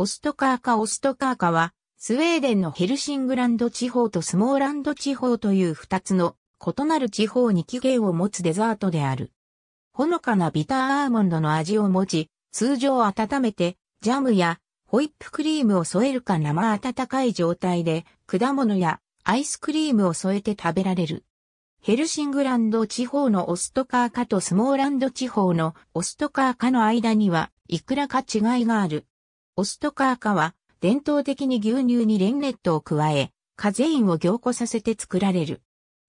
オストカーカ・オストカーカは、スウェーデンのヘルシングランド地方とスモーランド地方という二つの異なる地方に起源を持つデザートである。ほのかなビターアーモンドの味を持ち、通常温めて、ジャムやホイップクリームを添えるか生温かい状態で、果物やアイスクリームを添えて食べられる。ヘルシングランド地方のオストカーカとスモーランド地方のオストカーカの間には、いくらか違いがある。オストカーカは、伝統的に牛乳にレンネットを加え、カゼインを凝固させて作られる。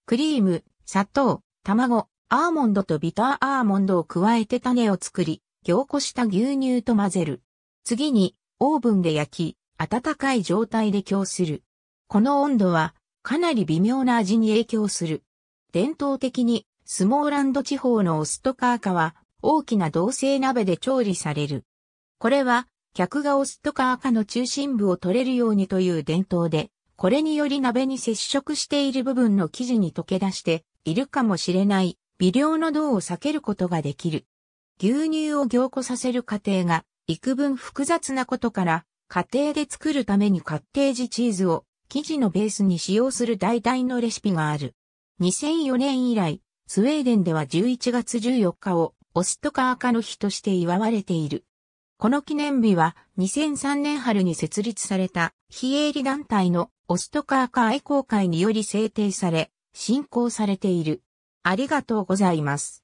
クリーム、砂糖、卵、アーモンドとビターアーモンドを加えて種を作り、凝固した牛乳と混ぜる。次に、オーブンで焼き、温かい状態で供する。この温度は、かなり微妙な味に影響する。伝統的に、スモーランド地方のオストカーカは、大きな銅製鍋で調理される。これは、客がオスとか赤の中心部を取れるようにという伝統で、これにより鍋に接触している部分の生地に溶け出しているかもしれない微量の銅を避けることができる。牛乳を凝固させる過程が幾分複雑なことから家庭で作るためにカッテージチーズを生地のベースに使用する代々のレシピがある。2004年以来、スウェーデンでは11月14日をオスとか赤の日として祝われている。この記念日は2003年春に設立された非営利団体のオストカーカー愛好会により制定され、進行されている。ありがとうございます。